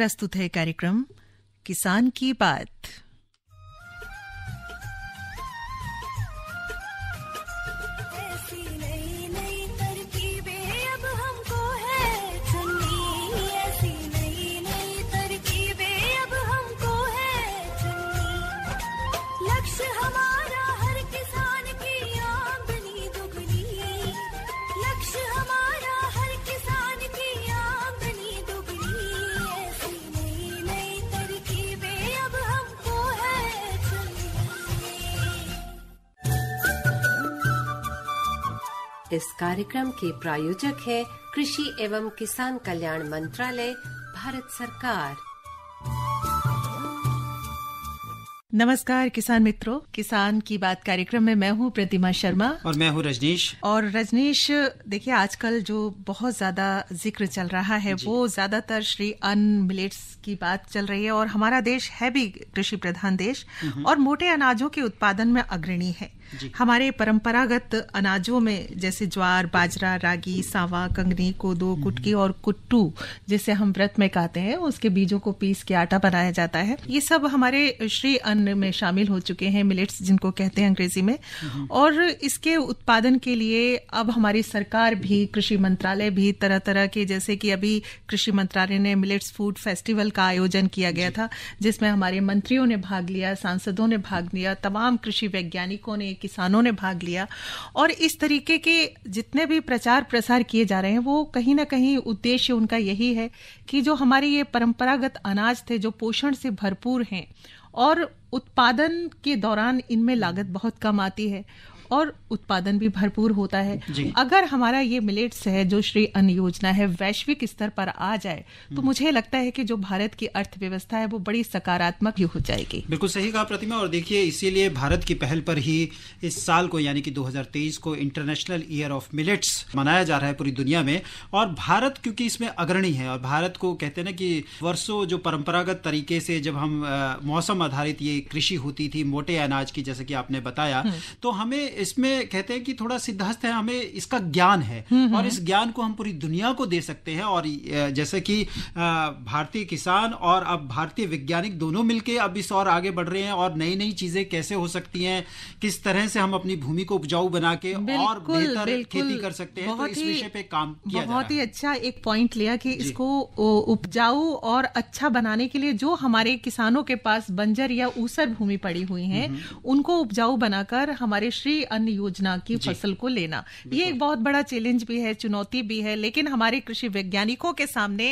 प्रस्तुत है कार्यक्रम किसान की बात इस कार्यक्रम के प्रायोजक है कृषि एवं किसान कल्याण मंत्रालय भारत सरकार नमस्कार किसान मित्रों किसान की बात कार्यक्रम में मैं हूँ प्रतिमा शर्मा और मैं हूँ रजनीश और रजनीश देखिए आजकल जो बहुत ज्यादा जिक्र चल रहा है वो ज्यादातर श्री अन मिलेट्स की बात चल रही है और हमारा देश है भी कृषि प्रधान देश हम्म। और मोटे अनाजों के उत्पादन में अग्रणी है हमारे परंपरागत अनाजों में जैसे ज्वार बाजरा रागी सावा कंगनी कोदो हम्म। कुटकी और कुट्टू जिसे हम व्रत में कहते हैं उसके बीजों को पीस के आटा बनाया जाता है ये सब हमारे श्री अन्न में शामिल हो चुके हैं मिलेट्स जिनको कहते हैं अंग्रेजी में हम्म। और इसके उत्पादन के लिए अब हमारी सरकार भी कृषि मंत्रालय भी तरह तरह के जैसे कि अभी कृषि मंत्रालय ने मिलेट्स फूड फेस्टिवल का आयोजन किया गया था जिसमें हमारे मंत्रियों ने भाग लिया सांसदों ने भाग लिया तमाम कृषि वैज्ञानिकों ने किसानों ने भाग लिया और इस तरीके के जितने भी प्रचार प्रसार किए जा रहे हैं वो कहीं ना कहीं उद्देश्य उनका यही है कि जो हमारे ये परंपरागत अनाज थे जो पोषण से भरपूर हैं और उत्पादन के दौरान इनमें लागत बहुत कम आती है और उत्पादन भी भरपूर होता है अगर हमारा ये मिलेट्स है जो श्री अन्न योजना है वैश्विक स्तर पर आ जाए तो हम्म। मुझे लगता है कि जो भारत की अर्थव्यवस्था है वो बड़ी सकारात्मक हो जाएगी बिल्कुल सही कहा प्रतिमा और देखिए इसीलिए भारत की पहल पर ही इस साल को यानी कि 2023 को इंटरनेशनल ईयर ऑफ मिलेट्स मनाया जा रहा है पूरी दुनिया में और भारत क्योंकि इसमें अग्रणी है और भारत को कहते हैं ना कि वर्षों जो परंपरागत तरीके से जब हम मौसम आधारित ये कृषि होती थी मोटे अनाज की जैसे कि आपने बताया हम्म। तो हमें इसमें कहते हैं कि थोड़ा सिद्धस्त है हमें इसका ज्ञान है हम्म, हम्म। और इस ज्ञान को हम पूरी दुनिया को दे सकते हैं और जैसे कि भारतीय किसान और अब भारतीय वैज्ञानिक दोनों मिलके अब इस और आगे बढ़ रहे हैं और नई नई चीजें कैसे हो सकती हैं किस तरह से हम अपनी भूमि को उपजाऊ बना के और बेहतर खेती कर सकते हैं तो इस विषय पे काम किया बहुत ही अच्छा एक पॉइंट लिया की इसको उपजाऊ और अच्छा बनाने के लिए जो हमारे किसानों के पास बंजर या ऊसर भूमि पड़ी हुई है हम्म, उनको उपजाऊ बनाकर हमारे श्री अन्न योजना की फसल को लेना ये एक बहुत बड़ा चैलेंज भी है चुनौती भी है लेकिन हमारे कृषि वैज्ञानिकों के सामने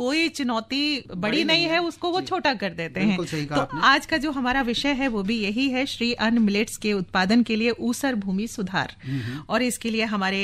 कोई चुनौती बड़ी, बड़ी नहीं है उसको वो छोटा कर देते हैं तो आज का जो हमारा विषय है वो भी यही है श्री अन्न मिलेट्स के उत्पादन के लिए ऊसर भूमि सुधार हम्म, हम्म। और इसके लिए हमारे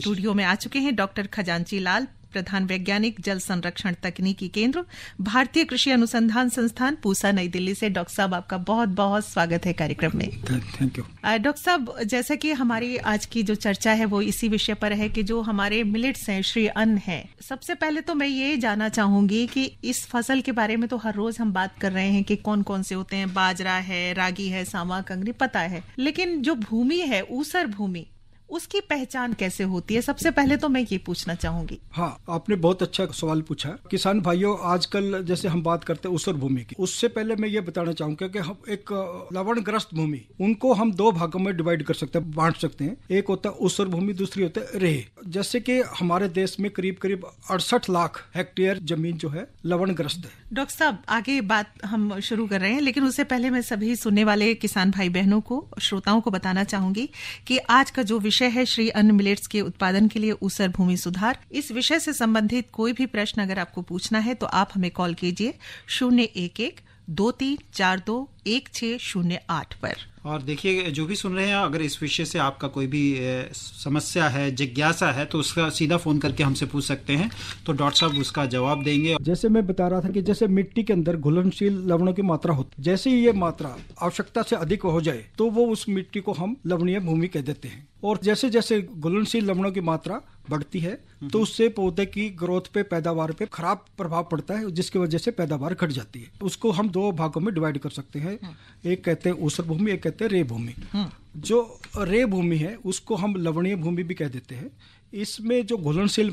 स्टूडियो में आ चुके हैं डॉक्टर खजांची लाल प्रधान वैज्ञानिक जल संरक्षण तकनीकी केंद्र भारतीय कृषि अनुसंधान संस्थान पूसा नई दिल्ली से डॉक्टर साहब आपका बहुत बहुत स्वागत है कार्यक्रम में थैंक हाँ, यू डॉक्टर साहब जैसा कि हमारी आज की जो चर्चा है वो इसी विषय पर है कि जो हमारे मिलेट्स हैं श्री अन्न है सबसे पहले तो मैं ये जानना चाहूंगी कि इस फसल के बारे में तो हर रोज हम बात कर रहे हैं कि कौन कौन से होते हैं बाजरा है रागी है सामा कंगनी पता है लेकिन जो भूमि है ऊसर भूमि उसकी पहचान कैसे होती है सबसे पहले तो मैं ये पूछना चाहूंगी हाँ आपने बहुत अच्छा सवाल पूछा किसान भाइयों आजकल जैसे हम बात करते हैं उसर भूमि की उससे पहले मैं ये बताना चाहूंगा कि हम एक ग्रस्त भूमि उनको हम दो भागों में डिवाइड कर सकते हैं बांट सकते हैं एक होता है उसर भूमि दूसरी होता है रेह जैसे की हमारे देश में करीब करीब अड़सठ लाख हेक्टेयर जमीन जो है लवणग्रस्त है डॉक्टर साहब आगे बात हम शुरू कर रहे हैं लेकिन उससे पहले मैं सभी सुनने वाले किसान भाई बहनों को श्रोताओं को बताना चाहूंगी कि आज का जो विषय है श्री अन्न मिलेट्स के उत्पादन के लिए ऊसर भूमि सुधार इस विषय से संबंधित कोई भी प्रश्न अगर आपको पूछना है तो आप हमें कॉल कीजिए शून्य एक एक दो तीन चार दो एक छः शून्य आठ पर और देखिए जो भी सुन रहे हैं अगर इस विषय से आपका कोई भी समस्या है जिज्ञासा है तो उसका सीधा फ़ोन करके हमसे पूछ सकते हैं तो डॉक्टर साहब उसका जवाब देंगे जैसे मैं बता रहा था कि जैसे मिट्टी के अंदर घुलनशील लवणों की मात्रा होती जैसे ही ये मात्रा आवश्यकता से अधिक हो जाए तो वो उस मिट्टी को हम लवणीय भूमि कह देते हैं और जैसे जैसे घुलनशील लवणों की मात्रा बढ़ती है तो हम्म। उससे पौधे की ग्रोथ पे पैदावार पे खराब प्रभाव पड़ता है जिसकी वजह से पैदावार घट जाती है उसको हम दो भागों में डिवाइड कर सकते हैं है हम्म। एक कहते हैं ऊसर भूमि एक कहते हैं रे भूमि हम्म। जो रे भूमि है उसको हम लवणीय भूमि भी कह देते हैं इसमें जो घुलनशील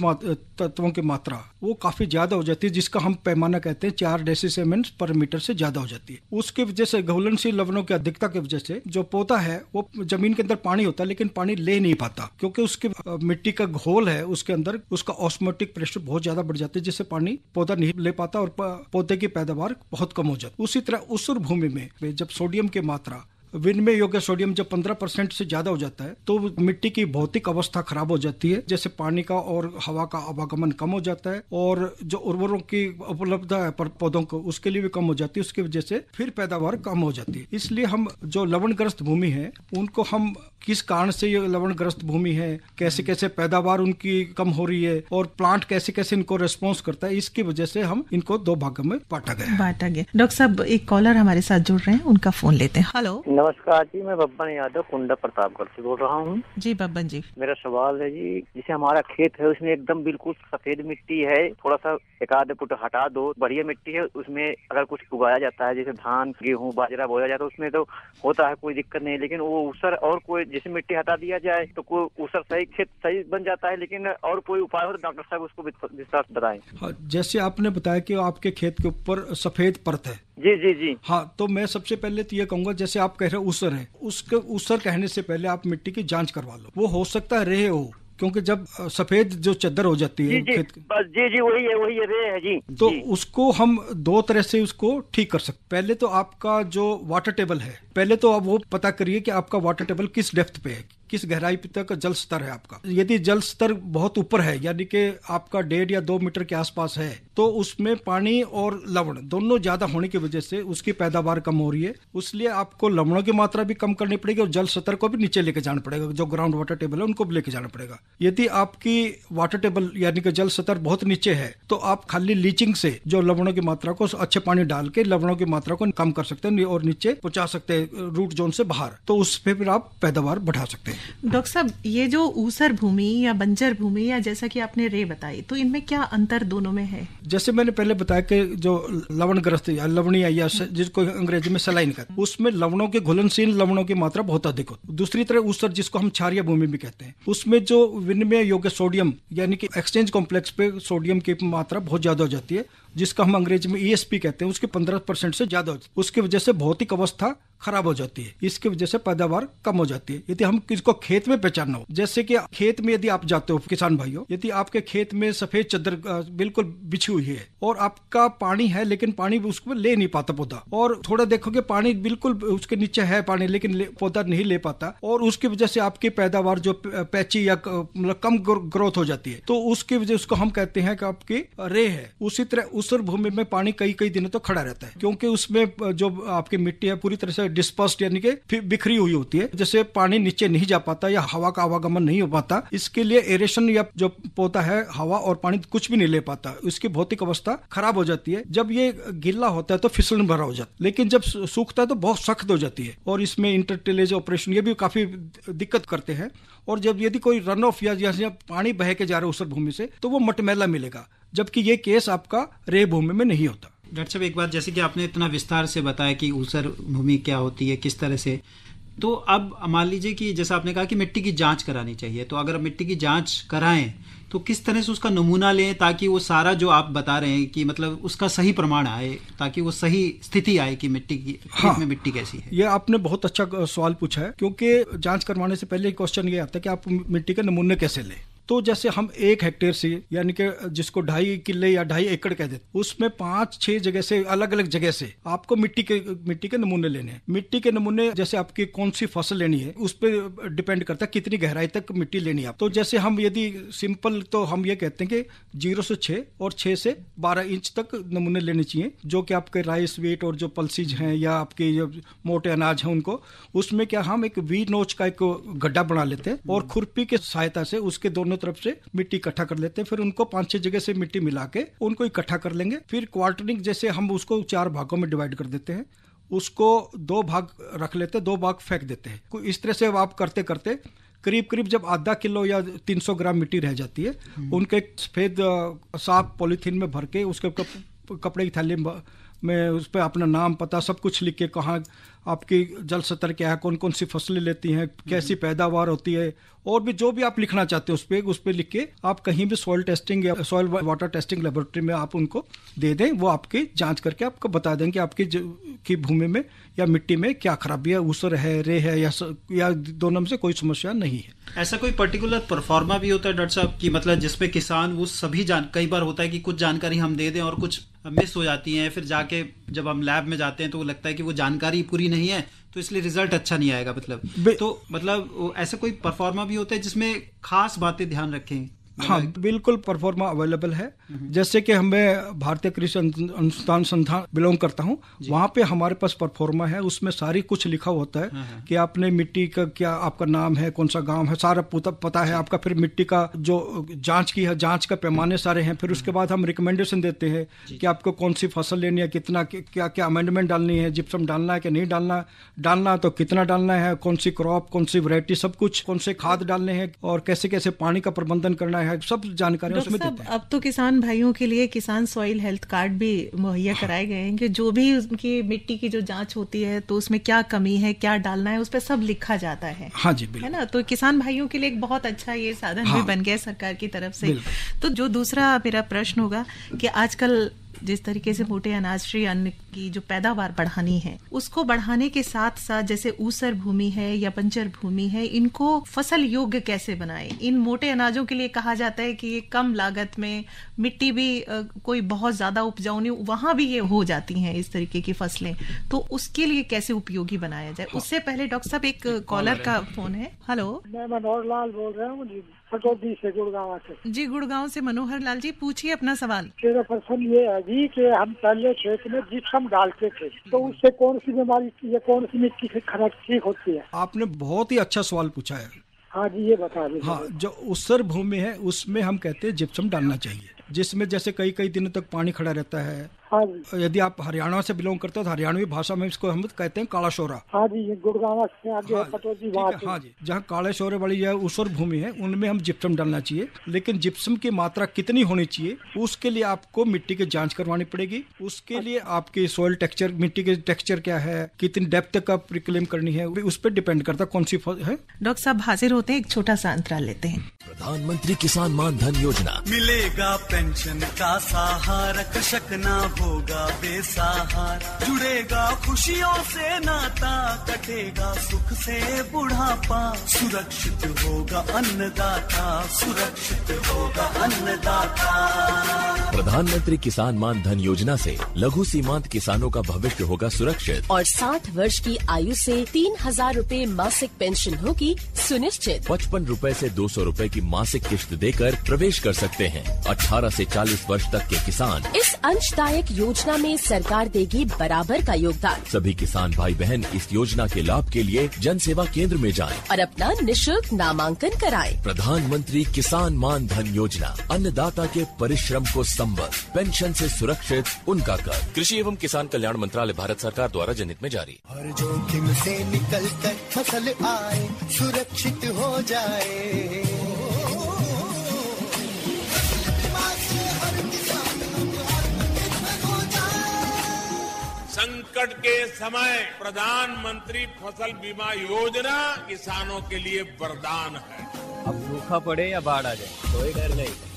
तत्वों की मात्रा वो काफी ज्यादा हो जाती है जिसका हम पैमाना कहते हैं चार डेसी सीमेंट पर मीटर से ज्यादा हो जाती है उसकी वजह से घुलनशील लवनों की अधिकता की वजह से जो पौधा है वो जमीन के अंदर पानी होता है लेकिन पानी ले नहीं पाता क्योंकि उसकी मिट्टी का घोल है उसके अंदर उसका ऑस्मोटिक प्रेशर बहुत ज्यादा बढ़ जाता है जिससे पानी पौधा नहीं ले पाता और पौधे की पैदावार बहुत कम हो जाती उसी तरह उस भूमि में जब सोडियम की मात्रा विंड में योग्य सोडियम जब 15 परसेंट से ज्यादा हो जाता है तो मिट्टी की भौतिक अवस्था खराब हो जाती है जैसे पानी का और हवा का आवागमन कम हो जाता है और जो उर्वरों की उपलब्धता है पर पौधों को उसके लिए भी कम हो जाती है उसकी वजह से फिर पैदावार कम हो जाती है इसलिए हम जो लवणग्रस्त भूमि है उनको हम किस कारण से ये लवणग्रस्त भूमि है कैसे कैसे पैदावार उनकी कम हो रही है और प्लांट कैसे कैसे इनको रेस्पॉन्स करता है इसकी वजह से हम इनको दो भागों में बांटा गया बांटा गया डॉक्टर साहब एक कॉलर हमारे साथ जुड़ रहे हैं उनका फोन लेते हैं हेलो नमस्कार जी मैं बब्बन यादव कुंडा प्रतापगढ़ से बोल रहा हूँ जी बब्बन जी मेरा सवाल है जी जैसे हमारा खेत है उसमें एकदम बिल्कुल सफेद मिट्टी है थोड़ा सा एक आधे फुट हटा दो बढ़िया मिट्टी है उसमें अगर कुछ उगाया जाता है जैसे धान गेहूँ बाजरा बोया जाता है उसमें तो होता है कोई दिक्कत नहीं लेकिन वो उसर और कोई जैसे मिट्टी हटा दिया जाए तो कोई उसर सही खेत सही बन जाता है लेकिन और कोई उपाय हो तो डॉक्टर साहब उसको विस्तार बताए हाँ, जैसे आपने बताया की आपके खेत के ऊपर सफेद परत है जी जी जी हाँ तो मैं सबसे पहले तो ये कहूंगा जैसे आप कह रहे उसर है उसके ऊसर कहने से पहले आप मिट्टी की जांच करवा लो वो हो सकता है रेहे हो क्योंकि जब सफेद जो चद्दर हो जाती है जी, खेत बस जी जी वही है वही है रे है जी तो जी। उसको हम दो तरह से उसको ठीक कर सकते पहले तो आपका जो वाटर टेबल है पहले तो आप वो पता करिए कि आपका वाटर टेबल किस डेप्थ पे है किस गहराई तक जल स्तर है आपका यदि जल स्तर बहुत ऊपर है यानी कि आपका डेढ़ या दो मीटर के आसपास है तो उसमें पानी और लवण दोनों ज्यादा होने की वजह से उसकी पैदावार कम हो रही है उसलिए आपको लवणों की मात्रा भी कम करनी पड़ेगी और जल स्तर को भी नीचे लेके जाना पड़ेगा जो ग्राउंड वाटर टेबल है उनको भी लेके जाना पड़ेगा यदि आपकी वाटर टेबल यानी कि जल स्तर बहुत नीचे है तो आप खाली लीचिंग से जो लवणों की मात्रा को अच्छे पानी डाल के लवणों की मात्रा को कम कर सकते हैं और नीचे पहुंचा सकते हैं रूट जोन से बाहर तो उस पर फिर आप पैदावार बढ़ा सकते हैं डॉक्टर साहब ये जो ऊसर भूमि या बंजर भूमि या जैसा कि आपने रे बताई तो इनमें क्या अंतर दोनों में है जैसे मैंने पहले बताया कि जो लवण ग्रस्त या लवणीय या जिसको अंग्रेजी में सलाइन कर उसमें लवणों के घुलनशील लवणों की मात्रा बहुत अधिक होती दूसरी तरह ऊसर जिसको हम क्षारिय भूमि भी कहते हैं उसमें जो विनिमय योग्य सोडियम यानी कि एक्सचेंज कॉम्प्लेक्स पे सोडियम की मात्रा बहुत ज्यादा हो जाती है जिसका हम अंग्रेजी में ई e कहते हैं उसके पंद्रह परसेंट से ज्यादा हो जाती है उसकी वजह से भौतिक अवस्था खराब हो जाती है इसकी वजह से पैदावार कम हो जाती है यदि हम को खेत में पहचानना हो जैसे कि खेत में यदि आप जाते हो किसान भाइयों यदि आपके खेत में सफेद चदर बिल्कुल बिछी हुई है और आपका पानी है लेकिन पानी उसको ले नहीं पाता पौधा और थोड़ा देखोगे पानी बिल्कुल उसके नीचे है पानी लेकिन पौधा नहीं ले पाता और उसकी वजह से आपकी पैदावार जो पैची या मतलब कम ग्रोथ हो जाती है तो उसकी वजह उसको हम कहते हैं कि आपकी रे है उसी तरह उस भूमि में पानी कई कई दिनों तक खड़ा रहता है क्योंकि उसमें जो आपकी मिट्टी है पूरी तरह से डिस्पर्स यानी कि बिखरी हुई होती है जैसे पानी नीचे नहीं जा पाता या हवा का आवागमन नहीं हो पाता इसके लिए एरेशन या जो होता है हवा और पानी कुछ भी नहीं ले पाता उसकी भौतिक अवस्था खराब हो जाती है जब ये गिल्ला होता है तो फिसलन भरा हो जाता है लेकिन जब सूखता है तो बहुत सख्त हो जाती है और इसमें इंटरटेलेज ऑपरेशन ये भी काफी दिक्कत करते हैं और जब यदि कोई रन ऑफ या, पानी बह के जा रहे उस भूमि से तो वो मटमैला मिलेगा जबकि ये केस आपका रे भूमि में नहीं होता डॉक्टर साहब एक बात जैसे कि आपने इतना विस्तार से बताया कि ऊसर भूमि क्या होती है किस तरह से तो अब मान लीजिए कि जैसा आपने कहा कि मिट्टी की जांच करानी चाहिए तो अगर मिट्टी की जांच कराएं तो किस तरह से उसका नमूना लें ताकि वो सारा जो आप बता रहे हैं कि मतलब उसका सही प्रमाण आए ताकि वो सही स्थिति आए कि मिट्टी की हाँ, में मिट्टी कैसी है ये आपने बहुत अच्छा सवाल पूछा है क्योंकि जांच करवाने से पहले क्वेश्चन ये आता है कि आप मिट्टी के नमूने कैसे लें तो जैसे हम एक हेक्टेयर से यानी कि जिसको ढाई किले या ढाई एकड़ कह देते उसमें पांच छह जगह से अलग अलग जगह से आपको मिट्टी के मिट्टी के नमूने लेने हैं मिट्टी के नमूने जैसे आपकी कौन सी फसल लेनी है उस पर डिपेंड करता है कितनी गहराई तक मिट्टी लेनी है तो जैसे हम यदि सिंपल तो हम ये कहते हैं कि जीरो से छह और छह से बारह इंच तक नमूने लेने चाहिए जो कि आपके राइस वेट और जो पल्सीज हैं या आपके जो मोटे अनाज हैं उनको उसमें क्या हम एक वी नोच का एक गड्ढा बना लेते हैं और खुरपी के सहायता से उसके दोनों तरफ से मिट्टी इकट्ठा कर लेते हैं फिर उनको पांच छह जगह से मिट्टी मिला के उनको इकट्ठा कर लेंगे फिर क्वार्टरिंग जैसे हम उसको चार भागों में डिवाइड कर देते हैं उसको दो भाग रख लेते दो भाग फेंक देते हैं तो इस तरह से आप करते करते करीब करीब जब आधा किलो या 300 ग्राम मिट्टी रह जाती है हम्म। उनके सफेद साफ पॉलीथीन में भर के उसके कप, कपड़े की थैली में उस पर अपना नाम पता सब कुछ लिख के कहाँ आपकी जल सतर क्या है कौन कौन सी फसलें लेती हैं कैसी हम्म। पैदावार होती है और भी जो भी आप लिखना चाहते हो उस पर उस पर लिख के आप कहीं भी सॉइल टेस्टिंग या सॉइल वाटर टेस्टिंग लेबोरेटरी में आप उनको दे दें वो आपकी जांच करके आपको बता दें कि आपकी की भूमि में या मिट्टी में क्या खराबी है उसर है रे है या, या दोनों में से कोई समस्या नहीं है ऐसा कोई पर्टिकुलर परफॉर्मा भी होता है डॉक्टर साहब की मतलब जिसपे किसान वो सभी जान कई बार होता है कि कुछ जानकारी हम दे दें और कुछ मिस हो जाती हैं फिर जाके जब हम लैब में जाते हैं तो लगता है कि वो जानकारी पूरी नहीं है तो इसलिए रिजल्ट अच्छा नहीं आएगा मतलब तो मतलब ऐसा कोई परफॉर्मर भी होता है जिसमें खास बातें ध्यान रखें हाँ बिल्कुल परफॉर्मा अवेलेबल है हम्म। जैसे कि हमें भारतीय कृषि अनुसंधान संस्थान बिलोंग करता हूँ वहाँ पे हमारे पास परफॉर्मा है उसमें सारी कुछ लिखा होता है हाँ, हाँ। कि आपने मिट्टी का क्या आपका नाम है कौन सा गांव है सारा पता है आपका फिर मिट्टी का जो जांच की है जांच का पैमाने सारे हैं फिर उसके हाँ। बाद हम रिकमेंडेशन देते हैं कि आपको कौन सी फसल लेनी है कितना क्या क्या अमेंडमेंट डालनी है जिप्सम डालना है कि नहीं डालना डालना तो कितना डालना है कौन सी क्रॉप कौन सी वरायटी सब कुछ कौन से खाद डालने हैं और कैसे कैसे पानी का प्रबंधन करना है है सब जानकारी उसमें देते हैं अब तो किसान भाइयों के लिए किसान सॉइल हेल्थ कार्ड भी मुहैया कराए गए हैं कि जो भी उनकी मिट्टी की जो जांच होती है तो उसमें क्या कमी है क्या डालना है उस पर सब लिखा जाता है हाँ जी है ना तो किसान भाइयों के लिए एक बहुत अच्छा ये साधन भी हाँ। बन गया सरकार की तरफ से तो जो दूसरा मेरा प्रश्न होगा कि आजकल जिस तरीके से मोटे अनाज श्री अन्न की जो पैदावार बढ़ानी है उसको बढ़ाने के साथ साथ जैसे ऊसर भूमि है या बंजर भूमि है इनको फसल योग्य कैसे बनाए इन मोटे अनाजों के लिए कहा जाता है कि ये कम लागत में मिट्टी भी कोई बहुत ज्यादा उपजाऊ नहीं वहां भी ये हो जाती है इस तरीके की फसलें तो उसके लिए कैसे उपयोगी बनाया जाए उससे पहले डॉक्टर साहब एक कॉलर का फोन है हेलो मैं मनोहर लाल बोल रहा हूँ सटोदी से गुड़गांव से जी गुड़गांव से मनोहर लाल जी पूछिए अपना सवाल मेरा प्रश्न ये है जी की हम पहले खेत में जिप्सम हम डालते थे तो उससे कौन सी बीमारी या कौन सी मिट्टी से खराब ठीक होती है आपने बहुत ही अच्छा सवाल पूछा है हाँ जी ये बता दीजिए हाँ जो उसर भूमि है उसमें हम कहते हैं जिप्सम डालना चाहिए जिसमें जैसे कई कई दिनों तक पानी खड़ा रहता है हाँ यदि आप हरियाणा से बिलोंग करते हो तो हरियाणवी भाषा में इसको हम कहते हैं काला शोरा हाँ जी गुड़गावा हाँ, हाँ जी जहाँ काले शोरे वाली जो ऊसर भूमि है उनमें हम जिप्सम डालना चाहिए लेकिन जिप्सम की मात्रा कितनी होनी चाहिए उसके लिए आपको मिट्टी की जाँच करवानी पड़ेगी उसके हाँ। लिए आपकी सोयल टेक्सचर मिट्टी के टेक्सचर क्या है कितनी डेप्थ तक आप रिक्लेम करनी है उस पर डिपेंड करता है कौन सी है डॉक्टर साहब हाजिर होते हैं एक छोटा सा अंतराल लेते हैं प्रधानमंत्री किसान मान धन योजना मिलेगा पेंशन का सहारा कृषक ना होगा बेसहार जुड़ेगा खुशियों से नाता कटेगा सुख से बुढ़ापा सुरक्षित होगा अन्नदाता सुरक्षित होगा अन्नदाता प्रधानमंत्री किसान मान धन योजना से लघु सीमांत किसानों का भविष्य होगा सुरक्षित और 60 वर्ष की आयु से तीन हजार रूपए मासिक पेंशन होगी सुनिश्चित पचपन रूपए ऐसी दो सौ रूपए की मासिक किस्त देकर प्रवेश कर सकते हैं अठारह ऐसी चालीस वर्ष तक के किसान इस अंशदायक योजना में सरकार देगी बराबर का योगदान सभी किसान भाई बहन इस योजना के लाभ के लिए जन सेवा केंद्र में जाए और अपना निःशुल्क नामांकन कराए प्रधानमंत्री किसान मान धन योजना अन्नदाता के परिश्रम को संबल पेंशन से सुरक्षित उनका कर कृषि एवं किसान कल्याण मंत्रालय भारत सरकार द्वारा जनहित में जारी हर जोखिम ऐसी निकल कर फसल आए सुरक्षित हो जाए संकट के समय प्रधानमंत्री फसल बीमा योजना किसानों के लिए वरदान है अब सूखा पड़े या बाढ़ आ जाए कोई डर नहीं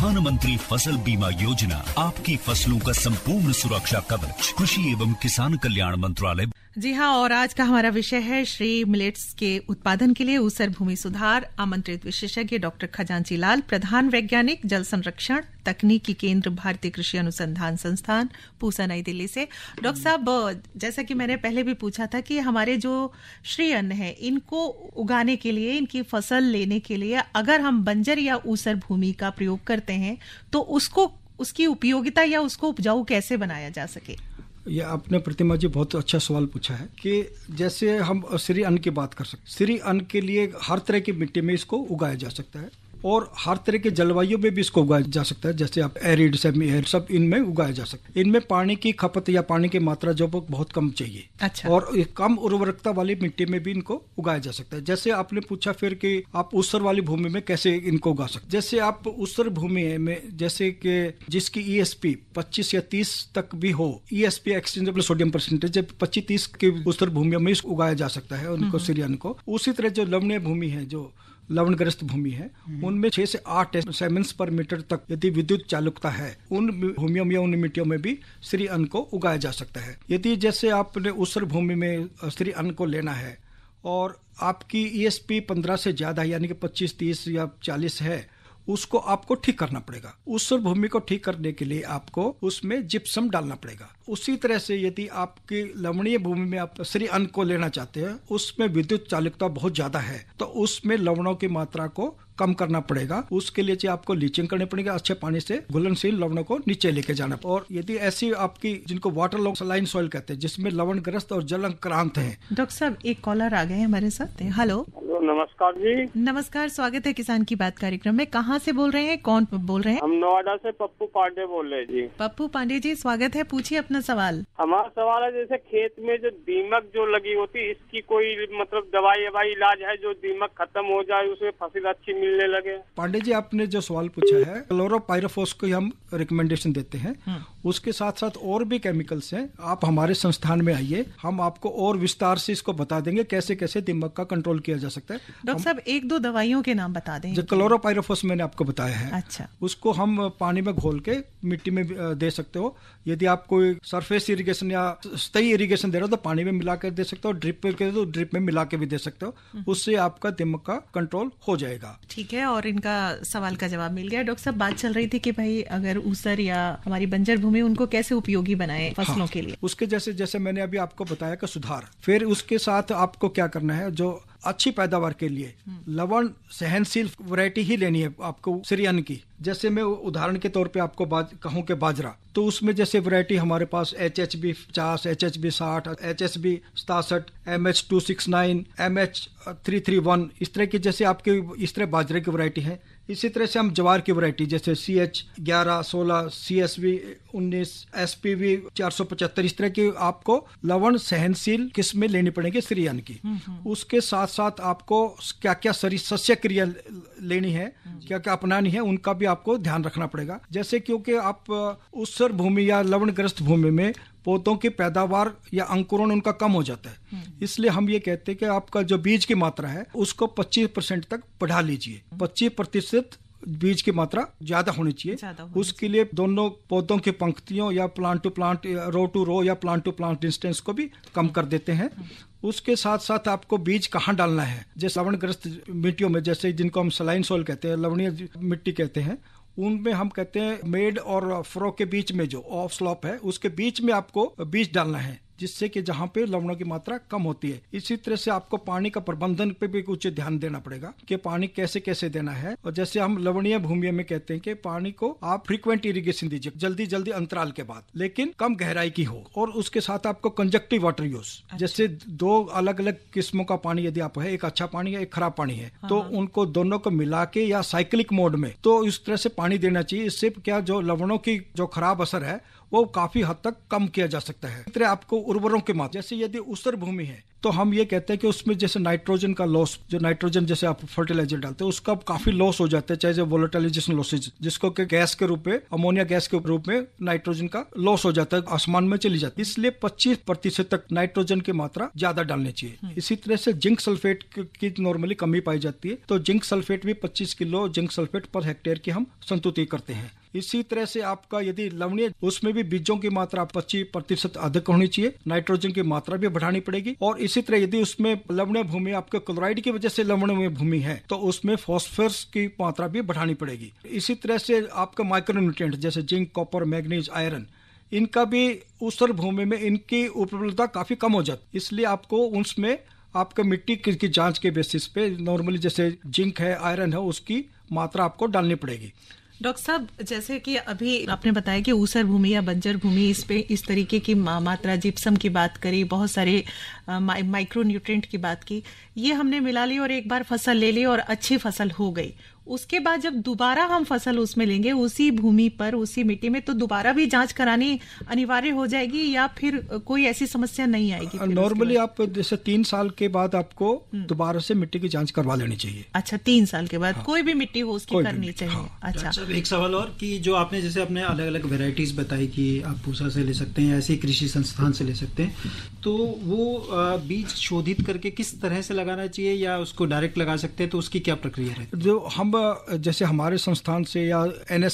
प्रधानमंत्री फसल बीमा योजना आपकी फसलों का संपूर्ण सुरक्षा कवच कृषि एवं किसान कल्याण मंत्रालय जी हाँ और आज का हमारा विषय है श्री मिलेट्स के उत्पादन के लिए ऊसर भूमि सुधार आमंत्रित विशेषज्ञ डॉक्टर खजांची लाल प्रधान वैज्ञानिक जल संरक्षण तकनीकी केंद्र भारतीय कृषि अनुसंधान संस्थान पूसा नई दिल्ली से डॉक्टर साहब जैसा कि मैंने पहले भी पूछा था कि हमारे जो श्री अन्न है इनको उगाने के लिए इनकी फसल लेने के लिए अगर हम बंजर या ऊसर भूमि का प्रयोग करते हैं तो उसको उसकी उपयोगिता या उसको उपजाऊ कैसे बनाया जा सके ये आपने प्रतिमा जी बहुत अच्छा सवाल पूछा है कि जैसे हम श्री अन्न की बात कर सकते श्री अन्न के लिए हर तरह की मिट्टी में इसको उगाया जा सकता है और हर तरह के जलवायु में भी इसको उगाया जा सकता है जैसे आप एरिड सेमी एयर सब इनमें उगाया जा सकता है इनमें पानी की खपत या पानी की मात्रा जो बहुत कम चाहिए अच्छा। और कम उर्वरकता वाली मिट्टी में भी इनको उगाया जा सकता है जैसे आपने पूछा फिर कि आप उसर वाली भूमि में कैसे इनको उगा सकते जैसे आप उसर भूमि में जैसे कि जिसकी ई e पच्चीस या तीस तक भी हो E S P exchangeable sodium percentage पच्चीस तीस की उत्तर भूमियों में उगाया जा सकता है उनको हम्म। सीरियन को उसी तरह जो लवणीय भूमि है जो लवणग्रस्त भूमि है हम्म। उनमें छह से आठ सेमेंस पर मीटर तक यदि विद्युत चालुकता है उन भूमियों या उन मिट्टियों में भी श्री अन्न को उगाया जा सकता है यदि जैसे आपने उसर भूमि में श्री अन्न को लेना है और आपकी ई एस पी पंद्रह से ज़्यादा यानी कि पच्चीस तीस या चालीस है उसको आपको ठीक करना पड़ेगा उस भूमि को ठीक करने के लिए आपको उसमें जिप्सम डालना पड़ेगा उसी तरह से यदि आपकी लवणीय भूमि में आप श्री अन्न को लेना चाहते हैं उसमें विद्युत चालकता बहुत ज्यादा है तो उसमें लवणों की मात्रा को कम करना पड़ेगा उसके लिए आपको लीचिंग करनी पड़ेगी अच्छे पानी से घुलनशील लवणों को नीचे लेके जाना और यदि ऐसी आपकी जिनको वाटर लॉक लाइन सॉइल कहते हैं जिसमें लवण ग्रस्त और जलन क्रांत है डॉक्टर साहब एक कॉलर आ गए हमारे साथ हेलो नमस्कार जी नमस्कार स्वागत है किसान की बात कार्यक्रम में कहाँ से बोल रहे हैं कौन बोल रहे हैं हम नोएडा से पप्पू पांडे बोल रहे जी पप्पू पांडे जी स्वागत है पूछिए अपना सवाल हमारा सवाल है जैसे खेत में जो दीमक जो लगी होती है इसकी कोई मतलब दवाई अवाई इलाज है जो दीमक खत्म हो जाए उसमें फसल अच्छी मिल मिलने लगे पांडे जी आपने जो सवाल पूछा है क्लोरोपायरोफोस को हम रिकमेंडेशन देते हैं हम्म। उसके साथ साथ और भी केमिकल्स हैं आप हमारे संस्थान में आइए हम आपको और विस्तार से इसको बता देंगे कैसे कैसे दिमाग का कंट्रोल किया जा सकता है डॉक्टर साहब एक दो दवाइयों के नाम बता दें जो क्लोरोपायरोफोस मैंने आपको बताया है अच्छा उसको हम पानी में घोल के मिट्टी में दे सकते हो यदि आप कोई सरफेस इरीगेशन या सतही इरीगेशन दे रहे हो तो पानी में मिला के दे सकते हो ड्रिप के तो ड्रिप में मिला के भी दे सकते हो हम्म। उससे आपका दिमाग का कंट्रोल हो जाएगा ठीक है और इनका सवाल का जवाब मिल गया डॉक्टर साहब बात चल रही थी कि भाई अगर ऊसर या हमारी बंजर भूमि उनको कैसे उपयोगी बनाए हाँ। फसलों हाँ, के लिए उसके जैसे जैसे मैंने अभी आपको बताया कि सुधार फिर उसके साथ आपको क्या करना है जो अच्छी पैदावार के लिए लवण सहनशील वैरायटी ही लेनी है आपको सिरियन की जैसे मैं उदाहरण के तौर पे आपको कहूँ के बाजरा तो उसमें जैसे वैरायटी हमारे पास एच एच बी पचास एच एच बी साठ एच एच बी सतासठ M H two six nine M H three three one इस तरह की जैसे आपके इस तरह बाजरे की वैरायटी है इसी तरह से हम ज्वार की वैरायटी जैसे सी एच ग्यारह सोलह सी एस वी उन्नीस एस पी वी चार सौ पचहत्तर इस तरह की आपको लवण सहनशील किस्में लेनी पड़ेगी सिरियन की हम्म, हम्म। उसके साथ साथ साथ आपको क्या क्या सस्य क्रिया लेनी है क्या क्या अपनानी है उनका भी आपको ध्यान रखना पड़ेगा जैसे क्योंकि आप उसर भूमि या लवणग्रस्त भूमि में पौधों की पैदावार या अंकुरण उनका कम हो जाता है हम्म। इसलिए हम ये कहते हैं कि आपका जो बीज की मात्रा है उसको 25 परसेंट तक बढ़ा लीजिए 25 हम्म। प्रतिशत बीज की मात्रा ज्यादा होनी चाहिए उसके लिए दोनों पौधों की पंक्तियों या plant to plant row to row या प्लांट टू प्लांट डिस्टेंस को भी कम कर देते हैं हम्म। उसके साथ साथ आपको बीज कहाँ डालना है जैसे लवणग्रस्त मिट्टियों में जैसे जिनको हम सलाइन सोल कहते हैं लवणीय मिट्टी कहते हैं उनमें हम कहते हैं मेड और फ्रो के बीच में जो ऑफ स्लॉप है उसके बीच में आपको बीज डालना है जिससे कि जहाँ पे लवणों की मात्रा कम होती है इसी तरह से आपको पानी का प्रबंधन पे भी उचित ध्यान देना पड़ेगा कि पानी कैसे कैसे देना है और जैसे हम लवणीय भूमि में कहते हैं कि पानी को आप फ्रीक्वेंट इरिगेशन दीजिए जल्दी जल्दी अंतराल के बाद लेकिन कम गहराई की हो और उसके साथ आपको कंजक्टिव वाटर यूज जैसे दो अलग अलग किस्मों का पानी यदि आप है एक अच्छा पानी है एक खराब पानी है हाँ, तो हाँ। उनको दोनों को मिला के या साइकिल मोड में तो इस तरह से पानी देना चाहिए इससे क्या जो लवणों की जो खराब असर है वो काफी हद तक कम किया जा सकता है इतने आपको उर्वरों के माध्यम जैसे यदि उत्तर भूमि है तो हम ये कहते हैं कि उसमें जैसे नाइट्रोजन का लॉस जो नाइट्रोजन जैसे आप फर्टिलाइजर डालते हैं उसका काफी लॉस हो जाता है चाहे जो वोलेटाइजेशन लॉसेज जिसको के गैस के रूप में अमोनिया गैस के रूप में नाइट्रोजन का लॉस हो जाता है आसमान में चली जाती है इसलिए पच्चीस प्रतिशत तक नाइट्रोजन की मात्रा ज्यादा डालनी चाहिए हम्म। इसी तरह से जिंक सल्फेट की नॉर्मली कमी पाई जाती है तो जिंक सल्फेट भी पच्चीस किलो जिंक सल्फेट पर हेक्टेयर की हम संतुति करते हैं इसी तरह से आपका यदि लवणीय उसमें भी बीजों की मात्रा पच्चीस प्रतिशत अधिक होनी चाहिए नाइट्रोजन की मात्रा भी बढ़ानी पड़ेगी और इसी तरह यदि उसमें लवणीय भूमि आपके क्लोराइड की वजह से लवणीय भूमि है तो उसमें फॉस्फोरस की मात्रा भी बढ़ानी पड़ेगी इसी तरह से आपका माइक्रोन्यूट्रेंट जैसे जिंक कॉपर मैग्नीज आयरन इनका भी उत्तर भूमि में इनकी उपलब्धता काफी कम हो जाती इसलिए आपको उसमें आपके मिट्टी की जांच के बेसिस पे नॉर्मली जैसे जिंक है आयरन है उसकी मात्रा आपको डालनी पड़ेगी डॉक्टर साहब जैसे कि अभी आपने बताया कि ऊसर भूमि या बंजर भूमि इस पे इस तरीके की मात्रा जिप्सम की बात करी बहुत सारे माइक्रो न्यूट्रेंट की बात की ये हमने मिला ली और एक बार फसल ले ली और अच्छी फसल हो गई उसके बाद जब दोबारा हम फसल उसमें लेंगे उसी भूमि पर उसी मिट्टी में तो दोबारा भी जांच करानी अनिवार्य हो जाएगी या फिर कोई ऐसी समस्या नहीं आएगी नॉर्मली आप जैसे तीन साल के बाद आपको हम्म। दोबारा से मिट्टी की जाँच करवा लेनी चाहिए अच्छा तीन साल के बाद हाँ। कोई भी मिट्टी हो उसकी करनी चाहिए हाँ। अच्छा, अच्छा एक सवाल और की जो आपने जैसे अपने अलग अलग वेराइटीज बताई की आप पूसा से ले सकते हैं ऐसे कृषि संस्थान से ले सकते हैं तो वो बीज शोधित करके किस तरह से लगाना चाहिए या उसको डायरेक्ट लगा सकते हैं तो उसकी क्या प्रक्रिया है जो हम जैसे हमारे संस्थान से या एन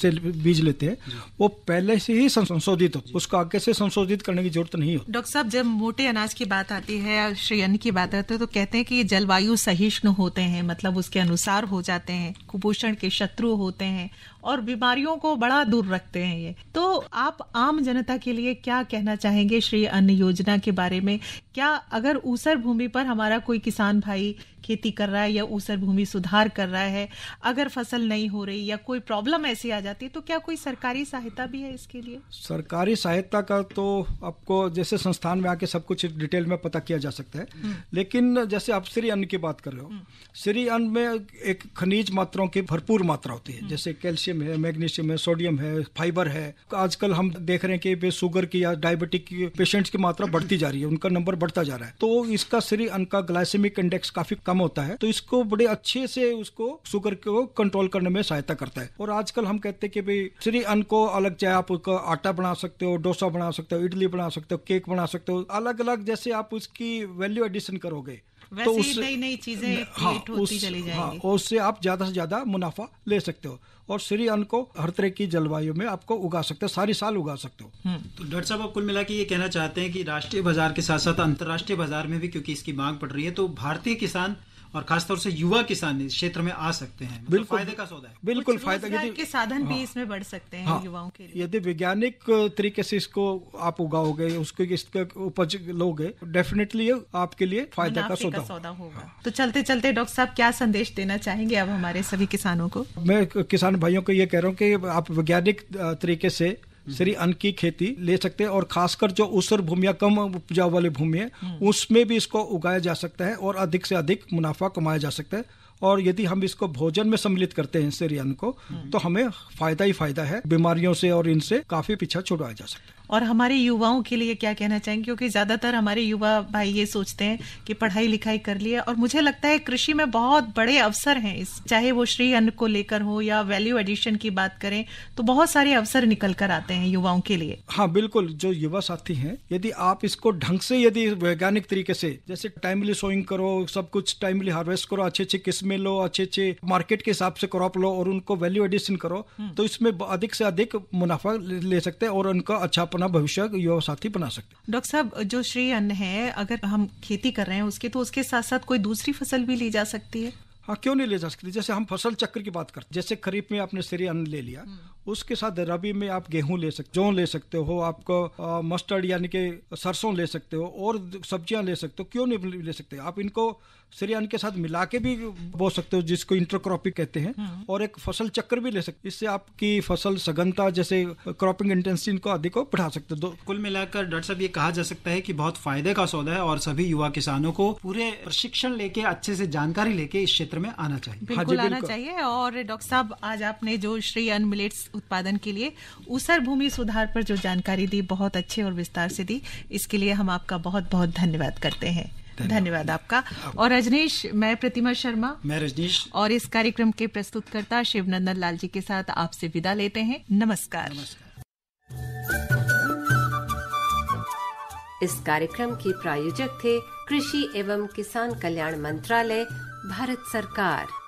से बीज लेते हैं वो पहले से ही संशोधित हो उसको आगे से संशोधित करने की जरूरत नहीं हो डॉक्टर साहब जब मोटे अनाज की बात आती है या श्री अन्न की बात आती है तो कहते हैं कि जलवायु सहिष्णु होते हैं मतलब उसके अनुसार हो जाते हैं कुपोषण के शत्रु होते हैं और बीमारियों को बड़ा दूर रखते हैं ये तो आप आम जनता के लिए क्या कहना चाहेंगे श्री अन्न योजना के बारे में क्या अगर ऊसर भूमि पर हमारा कोई किसान भाई खेती कर रहा है या ऊसर भूमि सुधार कर रहा है अगर फसल नहीं हो रही या कोई प्रॉब्लम ऐसी आ जाती है तो क्या कोई सरकारी सहायता भी है इसके लिए सरकारी सहायता का तो आपको जैसे संस्थान में आके सब कुछ डिटेल में पता किया जा सकता है हम्म। लेकिन जैसे आप श्री अन्न की बात कर रहे हो हम्म। श्री अन्न में एक खनिज मात्राओं की भरपूर मात्रा होती है हम्म। जैसे कैल्शियम पोटेशियम है मैग्नीशियम है सोडियम है फाइबर है आजकल हम देख रहे हैं कि शुगर की या डायबिटिक पेशेंट्स की मात्रा बढ़ती जा रही है उनका नंबर बढ़ता जा रहा है तो इसका शरीर उनका ग्लाइसेमिक इंडेक्स काफी कम होता है तो इसको बड़े अच्छे से उसको शुगर को कंट्रोल करने में सहायता करता है और आजकल हम कहते हैं कि भाई श्री अन्न को अलग चाहे आप उसका आटा बना सकते हो डोसा बना सकते हो इडली बना सकते हो केक बना सकते हो अलग अलग जैसे आप उसकी वैल्यू एडिशन करोगे तो उससे नई नई चीजें हाँ, उस, हाँ, उससे आप ज्यादा से ज्यादा मुनाफा ले सकते हो और श्री अन्न को हर तरह की जलवायु में आपको उगा सकते हो सारी साल उगा सकते हो हम्म। तो डॉक्टर साहब आप कुल मिला के ये कहना चाहते हैं कि राष्ट्रीय बाजार के साथ साथ अंतर्राष्ट्रीय बाजार में भी क्योंकि इसकी मांग पड़ रही है तो भारतीय किसान और खासतौर से युवा किसान इस क्षेत्र में आ सकते हैं मतलब फायदे का सौदा है बिल्कुल फायदा के साधन भी हाँ। इसमें बढ़ सकते हैं हाँ, युवाओं के लिए यदि वैज्ञानिक तरीके से इसको आप उगाओगे उसके इसका उपज लोगे डेफिनेटली आपके लिए फायदा का सौदा, सौदा होगा हाँ। तो चलते चलते डॉक्टर साहब क्या संदेश देना चाहेंगे अब हमारे सभी किसानों को मैं किसान भाइयों को ये कह रहा हूँ की आप वैज्ञानिक तरीके से श्री अन्न की खेती ले सकते हैं और खासकर जो उसर भूमिया कम उपजाऊ वाली भूमि है हम्म। उसमें भी इसको उगाया जा सकता है और अधिक से अधिक मुनाफा कमाया जा सकता है और यदि हम इसको भोजन में सम्मिलित करते हैं श्री अन्न को हम्म। तो हमें फायदा ही फायदा है बीमारियों से और इनसे काफी पीछा छुड़वाया जा सकता है और हमारे युवाओं के लिए क्या कहना चाहेंगे क्योंकि ज़्यादातर हमारे युवा भाई ये सोचते हैं कि पढ़ाई लिखाई कर लिए और मुझे लगता है कृषि में बहुत बड़े अवसर हैं इस चाहे वो श्री अन्न को लेकर हो या वैल्यू एडिशन की बात करें तो बहुत सारे अवसर निकल कर आते हैं युवाओं के लिए हाँ बिल्कुल जो युवा साथी हैं यदि आप इसको ढंग से यदि वैज्ञानिक तरीके से जैसे टाइमली सोइंग करो सब कुछ टाइमली हार्वेस्ट करो अच्छे अच्छे किस्में लो अच्छे अच्छे मार्केट के हिसाब से क्रॉप लो और उनको वैल्यू एडिशन करो हम्म। तो इसमें अधिक से अधिक मुनाफा ले सकते हैं और उनका अच्छापन अपना भविष्य युवा साथी बना सकते हैं डॉक्टर साहब जो श्री अन्न है अगर हम खेती कर रहे हैं उसके तो उसके साथ साथ कोई दूसरी फसल भी ली जा सकती है हाँ क्यों नहीं ले जा सकती जैसे हम फसल चक्र की बात करते जैसे खरीफ में आपने श्री अन्न ले लिया हम्म। उसके साथ रबी में आप गेहूं ले सकते जौ ले सकते हो आपको मस्टर्ड यानी के सरसों ले सकते हो और सब्जियां ले सकते हो क्यों नहीं ले सकते आप इनको सरिया के साथ मिला के भी बो सकते हो जिसको इंटरक्रॉपिंग कहते हैं हाँ। और एक फसल चक्कर भी ले सकते इससे आपकी फसल सघनता जैसे क्रॉपिंग इंटेंसिटी इनको अधिक बढ़ा सकते हो तो कुल मिलाकर डॉक्टर साहब ये कहा जा सकता है कि बहुत फायदे का सौदा है और सभी युवा किसानों को पूरे प्रशिक्षण लेके अच्छे से जानकारी लेके इस क्षेत्र में आना चाहिए बिल्कुल हाँ आना चाहिए और डॉक्टर साहब आज आपने जो श्री मिलेट्स उत्पादन के लिए उसर भूमि सुधार पर जो जानकारी दी बहुत अच्छे और विस्तार से दी इसके लिए हम आपका बहुत बहुत धन्यवाद करते हैं धन्यवाद आपका और रजनीश मैं प्रतिमा शर्मा मैं रजनीश और इस कार्यक्रम के प्रस्तुतकर्ता शिवनंदन लाल जी के साथ आपसे विदा लेते हैं नमस्कार नमस्कार इस कार्यक्रम के प्रायोजक थे कृषि एवं किसान कल्याण मंत्रालय भारत सरकार